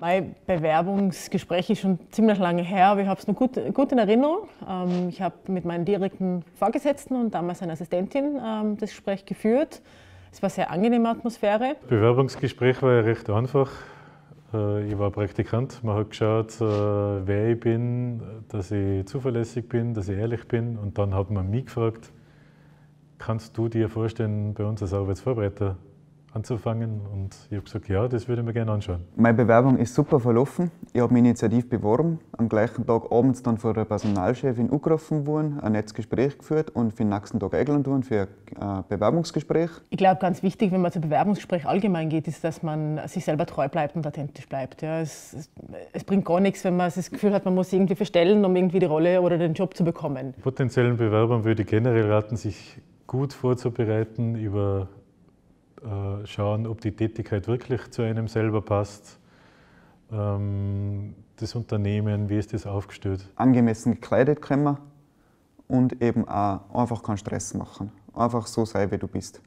Mein Bewerbungsgespräch ist schon ziemlich lange her, aber ich habe es noch gut, gut, in Erinnerung. Ähm, ich habe mit meinen direkten Vorgesetzten und damals einer Assistentin ähm, das Gespräch geführt. Es war eine sehr angenehme Atmosphäre. Bewerbungsgespräch war ja recht einfach. Äh, ich war Praktikant. Man hat geschaut, äh, wer ich bin, dass ich zuverlässig bin, dass ich ehrlich bin. Und dann hat man mich gefragt, kannst du dir vorstellen, bei uns als Arbeitsvorbereiter anzufangen. Und ich habe gesagt, ja, das würde ich mir gerne anschauen. Meine Bewerbung ist super verlaufen. Ich habe mich initiativ beworben. Am gleichen Tag abends dann vor der Personalchefin angerufen worden, ein nettes Gespräch geführt und für den nächsten Tag eingeladen worden für ein äh, Bewerbungsgespräch. Ich glaube, ganz wichtig, wenn man zu Bewerbungsgespräch allgemein geht, ist, dass man sich selber treu bleibt und authentisch bleibt. Ja, es, es, es bringt gar nichts, wenn man das Gefühl hat, man muss irgendwie verstellen, um irgendwie die Rolle oder den Job zu bekommen. Potenziellen Bewerbern würde ich generell raten, sich gut vorzubereiten über schauen, ob die Tätigkeit wirklich zu einem selber passt. Ähm, das Unternehmen, wie ist das aufgestellt? Angemessen gekleidet können wir und eben auch einfach keinen Stress machen. Einfach so sein, wie du bist.